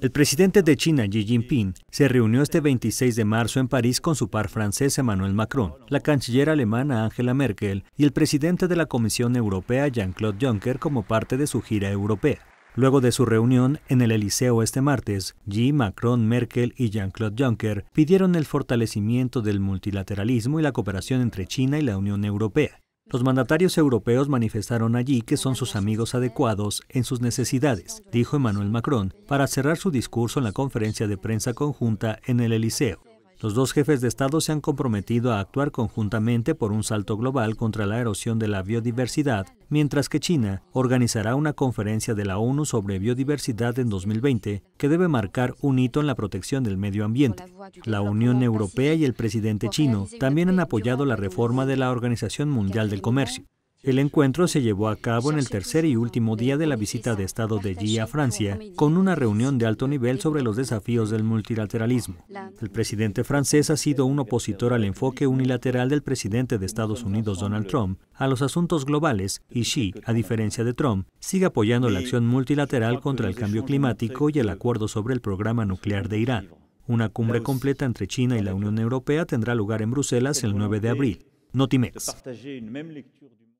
El presidente de China, Xi Jinping, se reunió este 26 de marzo en París con su par francés Emmanuel Macron, la canciller alemana Angela Merkel y el presidente de la Comisión Europea Jean-Claude Juncker como parte de su gira europea. Luego de su reunión en el Eliseo este martes, Xi, Macron, Merkel y Jean-Claude Juncker pidieron el fortalecimiento del multilateralismo y la cooperación entre China y la Unión Europea. Los mandatarios europeos manifestaron allí que son sus amigos adecuados en sus necesidades, dijo Emmanuel Macron, para cerrar su discurso en la conferencia de prensa conjunta en el Eliseo. Los dos jefes de Estado se han comprometido a actuar conjuntamente por un salto global contra la erosión de la biodiversidad, mientras que China organizará una conferencia de la ONU sobre biodiversidad en 2020 que debe marcar un hito en la protección del medio ambiente. La Unión Europea y el presidente chino también han apoyado la reforma de la Organización Mundial del Comercio. El encuentro se llevó a cabo en el tercer y último día de la visita de Estado de Xi a Francia, con una reunión de alto nivel sobre los desafíos del multilateralismo. El presidente francés ha sido un opositor al enfoque unilateral del presidente de Estados Unidos, Donald Trump, a los asuntos globales, y Xi, a diferencia de Trump, sigue apoyando la acción multilateral contra el cambio climático y el acuerdo sobre el programa nuclear de Irán. Una cumbre completa entre China y la Unión Europea tendrá lugar en Bruselas el 9 de abril. Notimex.